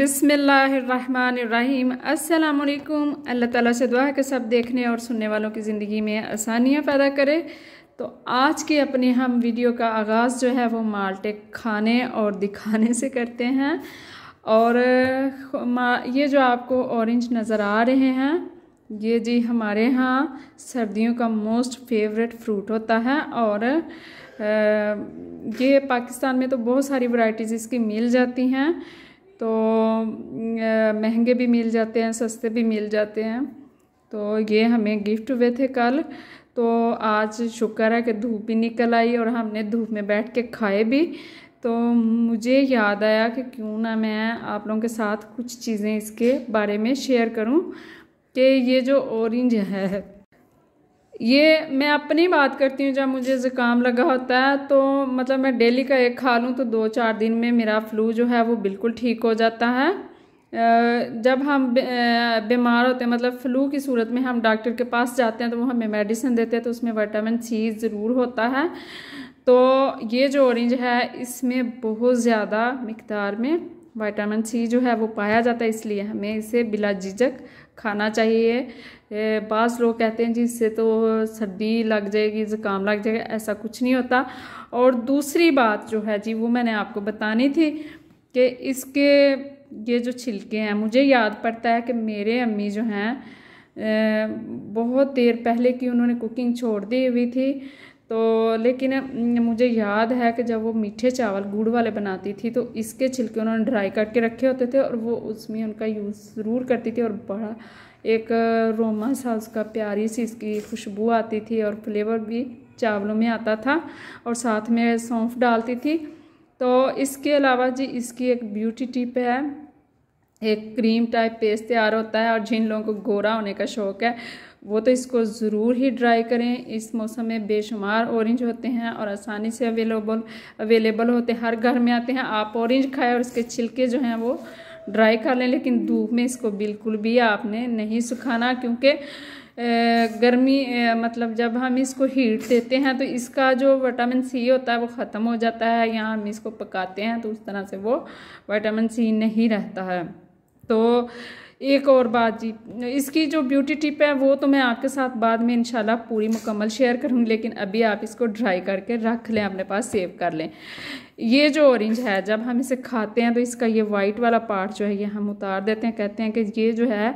बिसमीम अल्लाम अल्लाह ताला से दुआ के सब देखने और सुनने वालों की ज़िंदगी में आसानियाँ पैदा करे तो आज के अपने हम वीडियो का आगाज़ जो है वो माल्टे खाने और दिखाने से करते हैं और ये जो आपको ऑरेंज नज़र आ रहे हैं ये जी हमारे यहाँ सर्दियों का मोस्ट फेवरेट फ्रूट होता है और ये पाकिस्तान में तो बहुत सारी वैरायटीज़ इसकी मिल जाती हैं तो महंगे भी मिल जाते हैं सस्ते भी मिल जाते हैं तो ये हमें गिफ्ट हुए थे कल तो आज शुक्र है कि धूप भी निकल आई और हमने धूप में बैठ के खाए भी तो मुझे याद आया कि क्यों ना मैं आप लोगों के साथ कुछ चीज़ें इसके बारे में शेयर करूं कि ये जो ऑरेंज है ये मैं अपनी बात करती हूँ जब मुझे ज़ुकाम लगा होता है तो मतलब मैं डेली का एक खा लूँ तो दो चार दिन में मेरा फ्लू जो है वो बिल्कुल ठीक हो जाता है जब हम बीमार होते हैं मतलब फ़्लू की सूरत में हम डॉक्टर के पास जाते हैं तो वो हमें मेडिसिन देते हैं तो उसमें विटामिन सी ज़रूर होता है तो ये जो ऑरेंज है इसमें बहुत ज़्यादा मकदार में विटामिन सी जो है वो पाया जाता है इसलिए हमें इसे बिला झिझक खाना चाहिए बास लोग कहते हैं जी इससे तो सर्दी लग जाएगी ज़ुकाम लग जाएगा ऐसा कुछ नहीं होता और दूसरी बात जो है जी वो मैंने आपको बतानी थी कि इसके ये जो छिलके हैं मुझे याद पड़ता है कि मेरे अम्मी जो हैं बहुत देर पहले की उन्होंने कुकिंग छोड़ दी हुई थी तो लेकिन मुझे याद है कि जब वो मीठे चावल गुड़ वाले बनाती थी तो इसके छिलके उन्होंने ड्राई करके रखे होते थे और वो उसमें उनका यूज़ ज़रूर करती थी और बड़ा एक रोमा सा उसका प्यारी सी इसकी खुशबू आती थी और फ्लेवर भी चावलों में आता था और साथ में सौंफ डालती थी तो इसके अलावा जी इसकी एक ब्यूटी टिप है एक क्रीम टाइप पेस्ट तैयार होता है और जिन लोगों को गोरा होने का शौक़ है वो तो इसको ज़रूर ही ड्राई करें इस मौसम में बेशुमार ऑरेंज होते हैं और आसानी से अवेलेबल अवेलेबल होते हैं हर घर में आते हैं आप ऑरेंज खाएं और इसके छिलके जो हैं वो ड्राई कर लें लेकिन धूप में इसको बिल्कुल भी आपने नहीं सुखाना क्योंकि गर्मी मतलब जब हम इसको हीट देते हैं तो इसका जो विटामिन सी होता है वो ख़त्म हो जाता है या हम इसको पकाते हैं तो उस तरह से वो विटामिन सी नहीं रहता है तो एक और बात जी इसकी जो ब्यूटी टिप है वो तो मैं आपके साथ बाद में इनशाला पूरी मुकम्मल शेयर करूँगी लेकिन अभी आप इसको ड्राई करके रख लें अपने पास सेव कर लें ये जो ऑरेंज है जब हम इसे खाते हैं तो इसका ये वाइट वाला पार्ट जो है ये हम उतार देते हैं कहते हैं कि ये जो है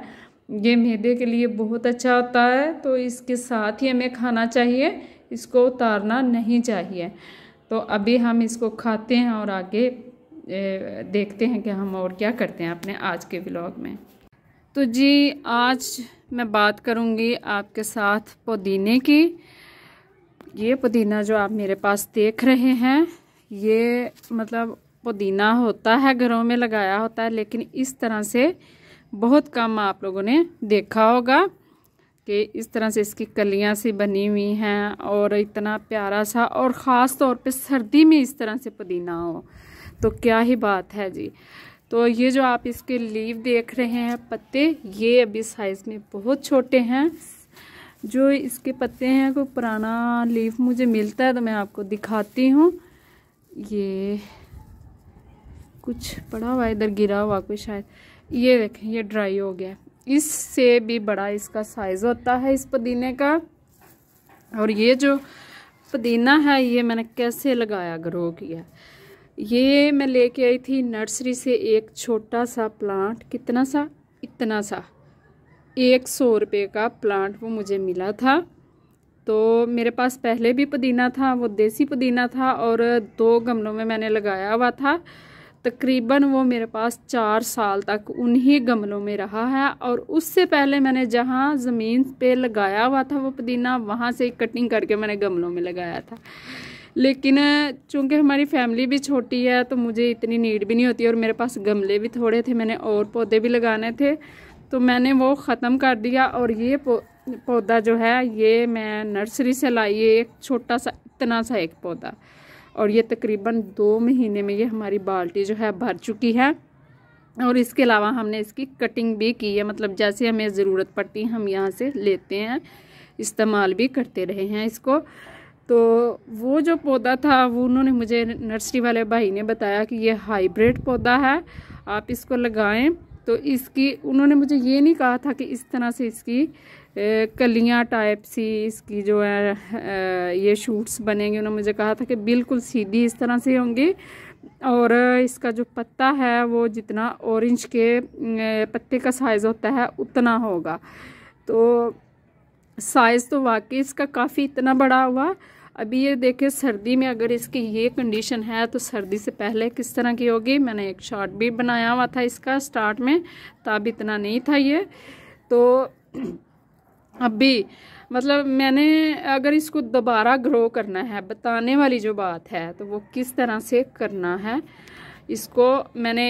ये मैदे के लिए बहुत अच्छा होता है तो इसके साथ ही हमें खाना चाहिए इसको उतारना नहीं चाहिए तो अभी हम इसको खाते हैं और आगे देखते हैं कि हम और क्या करते हैं अपने आज के ब्लॉग में तो जी आज मैं बात करूँगी आपके साथ पुदीने की ये पुदीना जो आप मेरे पास देख रहे हैं ये मतलब पुदीना होता है घरों में लगाया होता है लेकिन इस तरह से बहुत कम आप लोगों ने देखा होगा कि इस तरह से इसकी कलियां सी बनी हुई हैं और इतना प्यारा सा और ख़ास तौर पे सर्दी में इस तरह से पुदीना हो तो क्या ही बात है जी तो ये जो आप इसके लीव देख रहे हैं पत्ते ये अभी साइज़ में बहुत छोटे हैं जो इसके पत्ते हैं कोई पुराना लीव मुझे मिलता है तो मैं आपको दिखाती हूँ ये कुछ पड़ा हुआ इधर गिरा हुआ कोई शायद ये देखें ये ड्राई हो गया इससे भी बड़ा इसका साइज़ होता है इस पुदीने का और ये जो पुदीना है ये मैंने कैसे लगाया ग्रो किया ये मैं लेके आई थी नर्सरी से एक छोटा सा प्लांट कितना सा इतना सा एक सौ रुपये का प्लांट वो मुझे मिला था तो मेरे पास पहले भी पुदीना था वो देसी पुदीना था और दो गमलों में मैंने लगाया हुआ था तकरीबन वो मेरे पास चार साल तक उन्हीं गमलों में रहा है और उससे पहले मैंने जहाँ ज़मीन पे लगाया हुआ था वो पुदीना वहाँ से कटिंग करके मैंने गमलों में लगाया था लेकिन चूंकि हमारी फैमिली भी छोटी है तो मुझे इतनी नीड भी नहीं होती और मेरे पास गमले भी थोड़े थे मैंने और पौधे भी लगाने थे तो मैंने वो ख़त्म कर दिया और ये पौधा जो है ये मैं नर्सरी से लाई ये एक छोटा सा इतना सा एक पौधा और ये तकरीबन दो महीने में ये हमारी बाल्टी जो है भर चुकी है और इसके अलावा हमने इसकी कटिंग भी की है मतलब जैसे हमें ज़रूरत पड़ती है हम यहाँ से लेते हैं इस्तेमाल भी करते रहे हैं इसको तो वो जो पौधा था वो उन्होंने मुझे नर्सरी वाले भाई ने बताया कि ये हाइब्रिड पौधा है आप इसको लगाएं तो इसकी उन्होंने मुझे ये नहीं कहा था कि इस तरह से इसकी कलियां टाइप सी इसकी जो है ये शूट्स बनेंगे उन्होंने मुझे कहा था कि बिल्कुल सीधी इस तरह से होंगी और इसका जो पत्ता है वो जितना ऑरेंज के पत्ते का साइज़ होता है उतना होगा तो साइज़ तो वाकई इसका काफ़ी इतना बड़ा हुआ अभी ये देखें सर्दी में अगर इसकी ये कंडीशन है तो सर्दी से पहले किस तरह की होगी मैंने एक शॉर्ट भी बनाया हुआ था इसका स्टार्ट में तब तो इतना नहीं था ये तो अभी मतलब मैंने अगर इसको दोबारा ग्रो करना है बताने वाली जो बात है तो वो किस तरह से करना है इसको मैंने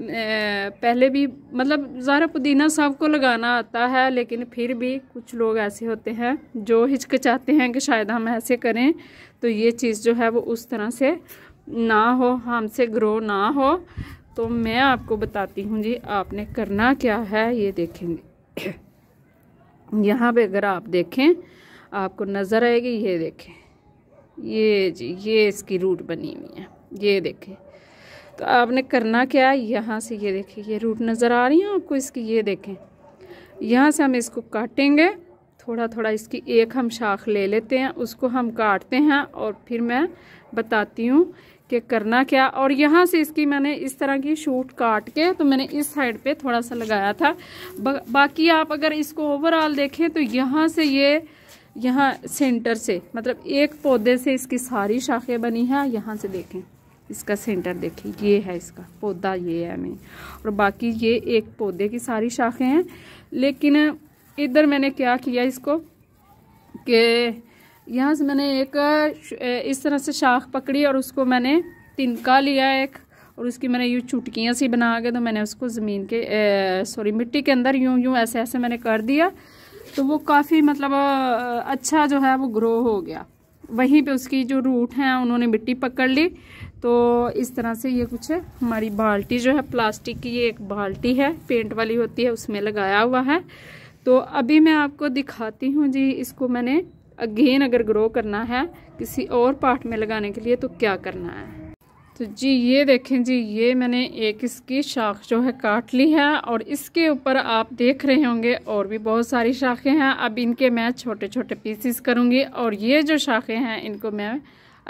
पहले भी मतलब ज़ारा पुदीना सबको लगाना आता है लेकिन फिर भी कुछ लोग ऐसे होते हैं जो हिचकिचाते हैं कि शायद हम ऐसे करें तो ये चीज़ जो है वो उस तरह से ना हो हमसे ग्रो ना हो तो मैं आपको बताती हूँ जी आपने करना क्या है ये देखेंगे यहाँ पे अगर आप देखें आपको नज़र आएगी ये देखें ये जी ये इसकी रूट बनी हुई है ये देखें तो आपने करना क्या है यहाँ से ये देखिए ये रूट नज़र आ रही हैं आपको इसकी ये देखें यहाँ से हम इसको काटेंगे थोड़ा थोड़ा इसकी एक हम शाख ले लेते हैं उसको हम काटते हैं और फिर मैं बताती हूँ कि करना क्या और यहाँ से इसकी मैंने इस तरह की शूट काट के तो मैंने इस साइड पे थोड़ा सा लगाया था बा, बाकी आप अगर इसको ओवरऑल देखें तो यहाँ से ये यहाँ सेंटर से मतलब एक पौधे से इसकी सारी शाखें बनी हैं यहाँ से देखें इसका सेंटर देखिए ये है इसका पौधा ये है मैं और बाकी ये एक पौधे की सारी शाखें हैं लेकिन इधर मैंने क्या किया इसको कि यहाँ से मैंने एक इस तरह से शाख पकड़ी और उसको मैंने तिनका लिया एक और उसकी मैंने यूँ चुटकियाँ सी बना के तो मैंने उसको ज़मीन के सॉरी मिट्टी के अंदर यूँ यूँ ऐसे ऐसे मैंने कर दिया तो वो काफ़ी मतलब अच्छा जो है वो ग्रो हो गया वहीं पे उसकी जो रूट हैं उन्होंने मिट्टी पकड़ ली तो इस तरह से ये कुछ है हमारी बाल्टी जो है प्लास्टिक की ये एक बाल्टी है पेंट वाली होती है उसमें लगाया हुआ है तो अभी मैं आपको दिखाती हूँ जी इसको मैंने अगेन अगर ग्रो करना है किसी और पार्ट में लगाने के लिए तो क्या करना है तो जी ये देखें जी ये मैंने एक इसकी शाख जो है काट ली है और इसके ऊपर आप देख रहे होंगे और भी बहुत सारी शाखें हैं अब इनके मैं छोटे छोटे पीसीस करूँगी और ये जो शाखें हैं इनको मैं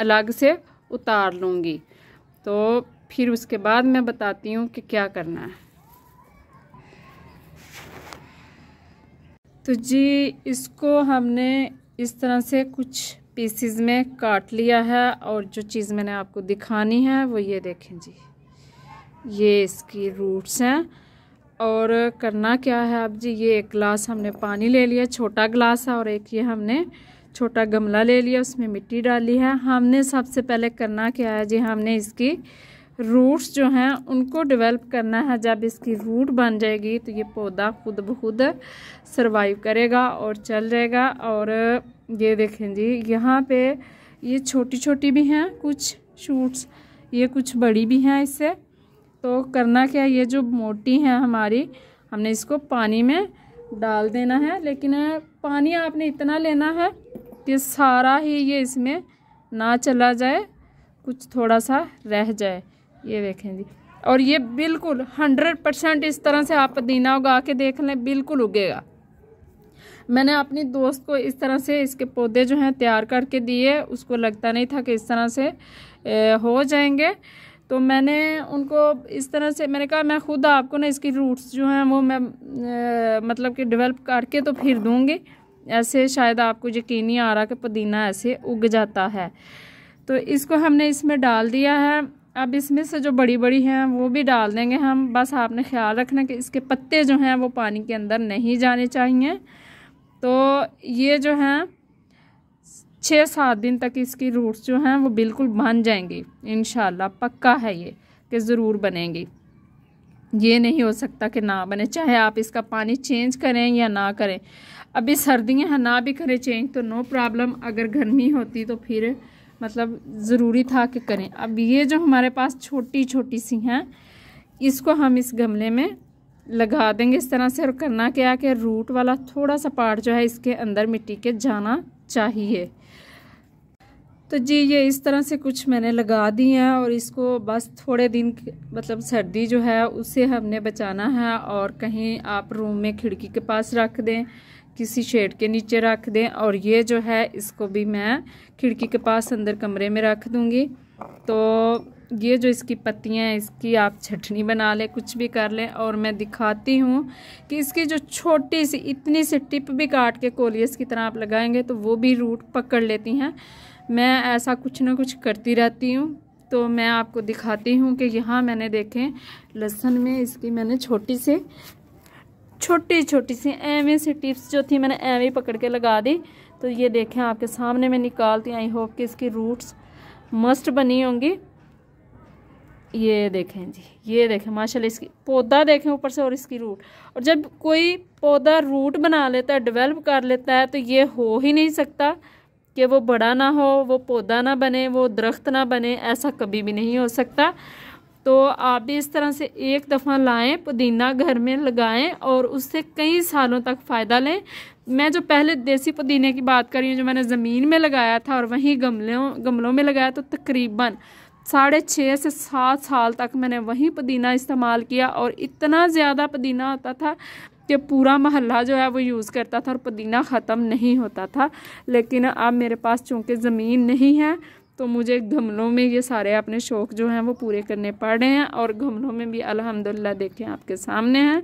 अलग से उतार लूँगी तो फिर उसके बाद मैं बताती हूँ कि क्या करना है तो जी इसको हमने इस तरह से कुछ पीसीज में काट लिया है और जो चीज़ मैंने आपको दिखानी है वो ये देखें जी ये इसकी रूट्स हैं और करना क्या है आप जी ये एक गिलास हमने पानी ले लिया छोटा गिलास है और एक ये हमने छोटा गमला ले लिया उसमें मिट्टी डाली है हमने सबसे पहले करना क्या है जी हमने इसकी रूट्स जो हैं उनको डेवलप करना है जब इसकी रूट बन जाएगी तो ये पौधा खुद ब खुद सर्वाइव करेगा और चल जाएगा और ये देखें जी यहाँ पे ये छोटी छोटी भी हैं कुछ शूट्स ये कुछ बड़ी भी हैं इससे तो करना क्या ये जो मोटी हैं हमारी हमने इसको पानी में डाल देना है लेकिन पानी आपने इतना लेना है कि सारा ही ये इसमें ना चला जाए कुछ थोड़ा सा रह जाए ये देखें जी और ये बिल्कुल हंड्रेड परसेंट इस तरह से आप पुदीना उगा के देख लें बिल्कुल उगेगा मैंने अपनी दोस्त को इस तरह से इसके पौधे जो हैं तैयार करके दिए उसको लगता नहीं था कि इस तरह से हो जाएंगे तो मैंने उनको इस तरह से मैंने कहा मैं खुद आपको ना इसकी रूट्स जो हैं वो मैं ए, मतलब कि डेवलप करके तो फिर दूँगी ऐसे शायद आपको यकीन नहीं आ रहा कि पुदीना ऐसे उग जाता है तो इसको हमने इसमें डाल दिया है अब इसमें से जो बड़ी बड़ी हैं वो भी डाल देंगे हम बस आपने ख्याल रखना कि इसके पत्ते जो हैं वो पानी के अंदर नहीं जाने चाहिए तो ये जो है छः सात दिन तक इसकी रूट्स जो हैं वो बिल्कुल बन जाएंगी इन पक्का है ये कि ज़रूर बनेंगी ये नहीं हो सकता कि ना बने चाहे आप इसका पानी चेंज करें या ना करें अभी सर्दियां हैं ना भी करें चेंज तो नो प्रॉब्लम अगर गर्मी होती तो फिर मतलब ज़रूरी था कि करें अब ये जो हमारे पास छोटी छोटी सी हैं इसको हम इस गमले में लगा देंगे इस तरह से और करना क्या कि रूट वाला थोड़ा सा पार्ट जो है इसके अंदर मिट्टी के जाना चाहिए तो जी ये इस तरह से कुछ मैंने लगा दी हैं और इसको बस थोड़े दिन मतलब सर्दी जो है उसे हमने बचाना है और कहीं आप रूम में खिड़की के पास रख दें किसी शेड के नीचे रख दें और ये जो है इसको भी मैं खिड़की के पास अंदर कमरे में रख दूँगी तो ये जो इसकी पत्तियाँ हैं इसकी आप चटनी बना लें कुछ भी कर लें और मैं दिखाती हूँ कि इसकी जो छोटी सी इतनी सी टिप भी काट के कोलियस की तरह आप लगाएंगे तो वो भी रूट पकड़ लेती हैं मैं ऐसा कुछ ना कुछ करती रहती हूँ तो मैं आपको दिखाती हूँ कि यहाँ मैंने देखें लहसुन में इसकी मैंने छोटी सी छोटी छोटी सी एवें सी टिप्स जो थी मैंने एवें पकड़ के लगा दी तो ये देखें आपके सामने मैं निकालती आई होप कि इसकी रूट्स मस्ट बनी होंगी ये देखें जी ये देखें माशाल्लाह इसकी पौधा देखें ऊपर से और इसकी रूट और जब कोई पौधा रूट बना लेता है डेवलप कर लेता है तो ये हो ही नहीं सकता कि वो बड़ा ना हो वो पौधा ना बने वो दरख्त ना बने ऐसा कभी भी नहीं हो सकता तो आप भी इस तरह से एक दफ़ा लाएं पुदीना घर में लगाएं और उससे कई सालों तक फ़ायदा लें मैं जो पहले देसी पुदीने की बात कर रही हूँ जो मैंने ज़मीन में लगाया था और वहीं गमलों गमलों में लगाया तो तकरीबन साढ़े छः से सात साल तक मैंने वहीं पुदीना इस्तेमाल किया और इतना ज़्यादा पुदीना होता था कि पूरा महल्ला जो है वो यूज़ करता था और पुदीना ख़त्म नहीं होता था लेकिन अब मेरे पास चूँकि ज़मीन नहीं है तो मुझे गमलों में ये सारे अपने शौक़ जो हैं वो पूरे करने पड़ रहे हैं और गमलों में भी अलहमदिल्ला देखें आपके सामने हैं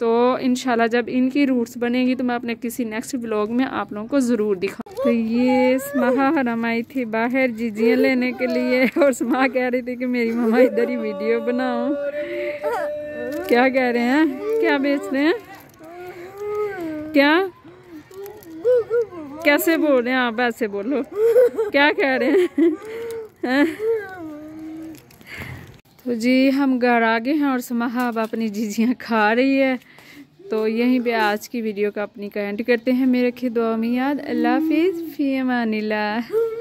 तो इन जब इनकी रूट्स बनेगी तो मैं अपने किसी नेक्स्ट ब्लॉग में आप लोगों को ज़रूर दिखाऊँ तो ये स्माहा हराम आई थी बाहर जीजियाँ लेने के लिए और स्माह कह रही थी कि मेरी मम्मा इधर ही वीडियो बनाओ क्या कह रहे हैं क्या बेच रहे हैं क्या कैसे बोल रहे हैं आप ऐसे बोलो क्या कह रहे हैं तो जी हम घर आ गए हैं और समाहब अपनी जीजियाँ खा रही है तो यहीं पे आज की वीडियो का अपनी कमेंट करते हैं मेरे खे दुआ में याद अल्लाह हाफिज़ फ़ी